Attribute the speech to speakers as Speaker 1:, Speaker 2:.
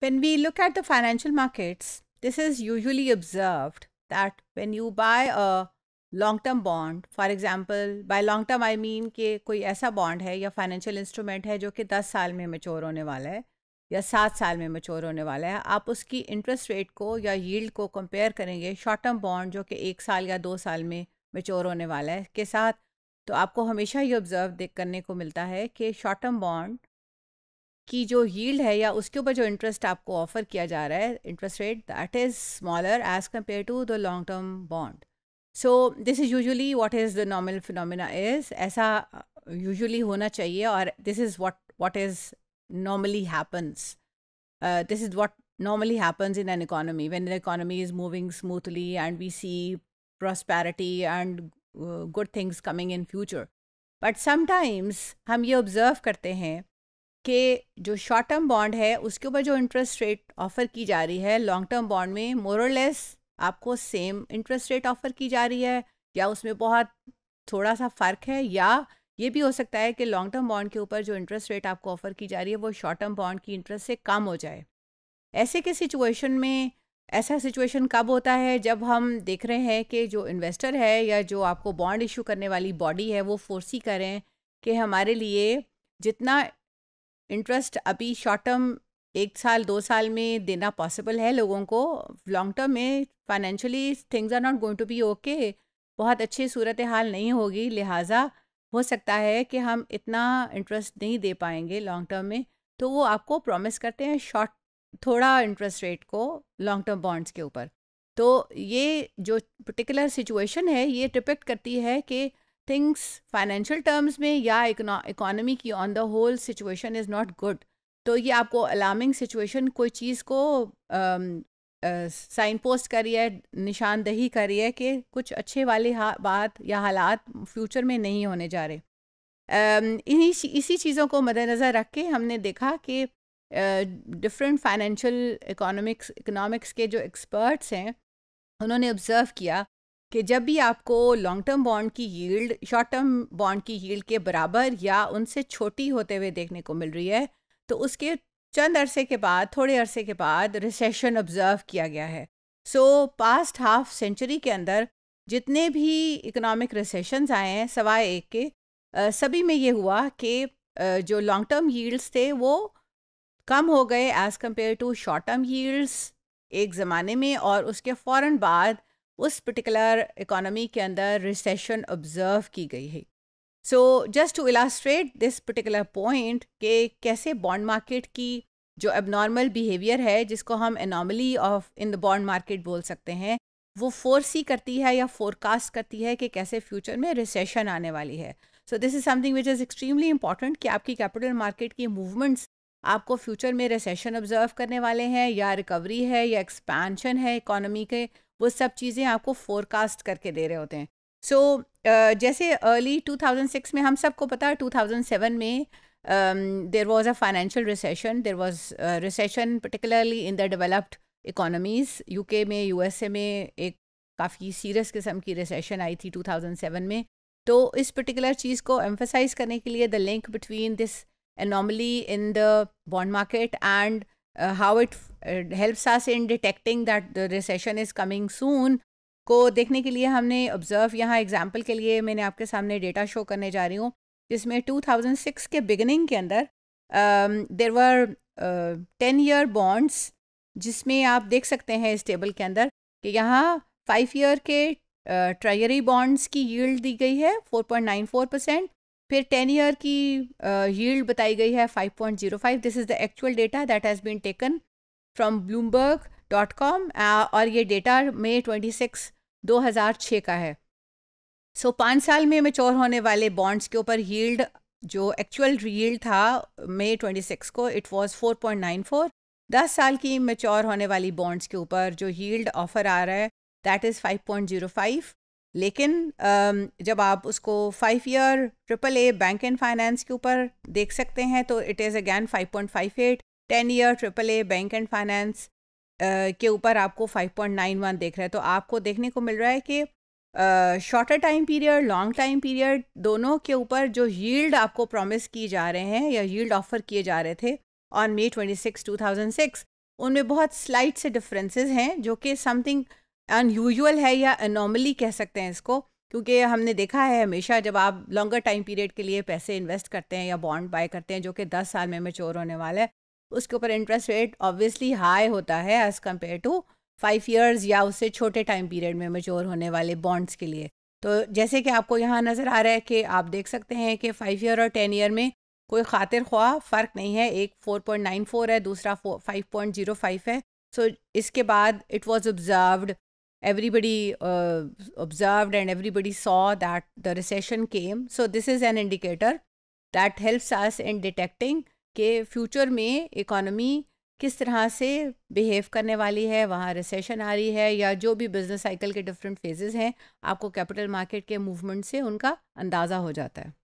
Speaker 1: When we look at the financial markets, this is usually observed that when you buy a long term bond for example buy long term I mean कि कोई ऐसा bond है या financial instrument है जो कि दस साल में मेच्योर होने वाला है या सात साल में मेच्योर होने वाला है आप उसकी इंटरेस्ट रेट को या यील्ड को कंपेयर करेंगे शॉर्ट टर्म बॉन्ड जो कि एक साल या दो साल में मेच्योर होने वाला है के साथ तो आपको हमेशा ये ऑब्ज़र्व देख करने को मिलता है कि शॉर्ट टर्म बॉन्ड की जो यील्ड है या उसके ऊपर जो इंटरेस्ट आपको ऑफर किया जा रहा है interest rate that is smaller as compared to the long term bond so this is usually what is the normal phenomena is ऐसा यूजुअली होना चाहिए और this is what what is normally happens. Uh, this is what normally happens in an economy when an economy is moving smoothly and we see prosperity and uh, good things coming in future. But sometimes हम ये observe करते हैं कि जो short term bond है उसके ऊपर जो इंटरेस्ट रेट ऑफ़र की जा रही है लॉन्ग टर्म बॉन्ड में मोरलेस आपको सेम इंटरेस्ट रेट ऑफ़र की जा रही है या उसमें बहुत थोड़ा सा फ़र्क है या ये भी हो सकता है कि लॉन्ग टर्म बॉन्ड के ऊपर जो इंटरेस्ट रेट आपको ऑफ़र की जा रही है वो शॉर्ट टर्म बॉन्ड की इंटरेस्ट से कम हो जाए ऐसे के सिचुएशन में ऐसा सिचुएशन कब होता है जब हम देख रहे हैं कि जो इन्वेस्टर है या जो आपको बॉन्ड इशू करने वाली बॉडी है वो फोर्सी करें कि हमारे लिए जितना इंटरेस्ट अभी शॉर्ट टर्म एक साल दो साल में देना पॉसिबल है लोगों को लॉन्ग टर्म में financially things are not going to be okay बहुत अच्छी सूरत हाल नहीं होगी लिहाजा हो सकता है कि हम इतना इंटरेस्ट नहीं दे पाएंगे लॉन्ग टर्म में तो वो आपको प्रॉमिस करते हैं शॉर्ट थोड़ा इंटरेस्ट रेट को लॉन्ग टर्म बॉन्ड्स के ऊपर तो ये जो पर्टिकुलर सिचुएशन है ये डिपेक्ट करती है कि थिंग्स फाइनेंशियल टर्म्स में या इकोनॉमी की on the whole situation is not good तो ये आपको अलार्मिंग सिचुएशन कोई चीज़ को साइन पोस्ट करिए निशानदही करिए कि कुछ अच्छे वाले बात या हालात फ्यूचर में नहीं होने जा रहे um, इन्हीं इसी चीज़ों को मद्देनज़र रख के हमने देखा कि डिफरेंट फाइनेंशियल इकोनॉमिक्स इकोनॉमिक्स के जो एक्सपर्ट्स हैं उन्होंने ऑब्ज़र्व किया कि जब भी आपको लॉन्ग टर्म बॉन्ड की यील्ड शॉर्ट टर्म बॉन्ड की यील्ड के बराबर या उनसे छोटी होते हुए देखने को मिल रही है तो उसके चंद अरसे के बाद थोड़े अरसे के बाद रिसेशन ऑब्जर्व किया गया है सो पास्ट हाफ सेंचुरी के अंदर जितने भी इकोनॉमिक रिसेशन आए हैं सवाए एक के आ, सभी में ये हुआ कि जो लॉन्ग टर्म यील्ड्स थे वो कम हो गए as compared to short term yields एक ज़माने में और उसके फ़ौर बाद उस पर्टिकुलर इकोनॉमी के अंदर रिसेशन ऑब्जर्व की गई है so just to illustrate this particular point के कैसे बॉन्ड मार्केट की जो एबनॉर्मल बिहेवियर है जिसको हम anomaly of in the bond market बोल सकते हैं वो फोरसी करती है या फोरकास्ट करती है कि कैसे फ्यूचर में रिसेशन आने वाली है so this is something which is extremely important कि आपकी कैपिटल मार्केट की मूवमेंट्स आपको फ्यूचर में रिसेशन ऑब्जर्व करने वाले हैं या रिकवरी है या एक्सपेंशन है इकोनॉमी के वो सब चीज़ें आपको फोरकास्ट करके दे रहे होते हैं सो so, uh, जैसे अर्ली 2006 में हम सबको पता है 2007 में there was a financial recession there was recession particularly in the developed economies UK में यूएसए में एक काफ़ी सीरियस किस्म की रिसेशन आई थी 2007 में तो इस पर्टिकुलर चीज़ को एम्फोसाइज करने के लिए the link between this anomaly in the bond market and uh, how it uh, helps us in detecting that the recession is coming soon को देखने के लिए हमने ऑब्ज़र्व यहाँ एग्जाम्पल के लिए मैंने आपके सामने डेटा शो करने जा रही हूँ जिसमें 2006 के बिगनिंग के अंदर there were ten year bonds जिसमें आप देख सकते हैं इस टेबल के अंदर कि यहाँ फाइव ईयर के ट्रायरी uh, बॉन्ड्स की यील्ड दी गई है 4.94 परसेंट फिर टेन ईयर की यील्ड uh, बताई गई है 5.05 this is the actual data that has been taken from Bloomberg dot com और ये डेटा मे 26 2006 का है सो so, पाँच साल में मेच्योर होने वाले बॉन्ड्स के ऊपर यील्ड जो एक्चुअल यील्ड था मे 26 को इट वाज 4.94 दस साल की मेच्योर होने वाली बॉन्ड्स के ऊपर जो यील्ड ऑफर आ रहा है दैट इज़ फाइव लेकिन जब आप उसको five year triple A bank and finance के ऊपर देख सकते हैं तो it is again five five point eight ten year triple A bank and finance के ऊपर आपको फाइव पॉइंट नाइन वन देख रहा है तो आपको देखने को मिल रहा है कि shorter time period long time period दोनों के ऊपर जो यील्ड आपको प्रॉमिस किए जा रहे हैं या यील्ड ऑफर किए जा रहे थे on May twenty six two thousand six उनमें बहुत स्लाइट से डिफरेंसेस हैं जो कि समथिंग अनयूजल है या अनॉर्मली कह सकते हैं इसको क्योंकि हमने देखा है हमेशा जब आप लॉन्गर टाइम पीरियड के लिए पैसे इन्वेस्ट करते हैं या बॉन्ड बाय करते हैं जो कि दस साल में मेच्योर होने वाला है उसके ऊपर इंटरेस्ट रेट ऑब्वियसली हाई होता है as compared to five years या उससे छोटे टाइम पीरियड में मेच्योर होने वाले बॉन्ड्स के लिए तो जैसे कि आपको यहाँ नज़र आ रहा है कि आप देख सकते हैं कि फाइव ईयर और टेन ईयर में कोई खातिर ख्वा फ़र्क नहीं है एक फोर पॉइंट नाइन फोर है दूसरा फाइव पॉइंट जीरो फाइव है सो so, इसके बाद it was observed everybody uh, observed and everybody saw that the recession came so this is an indicator that helps us in detecting के future में economy किस तरह से बिहेव करने वाली है वहाँ रिसेशन आ रही है या जो भी बिजनेस साइकिल के डिफरेंट फेजेस हैं आपको कैपिटल मार्केट के मूवमेंट से उनका अंदाज़ा हो जाता है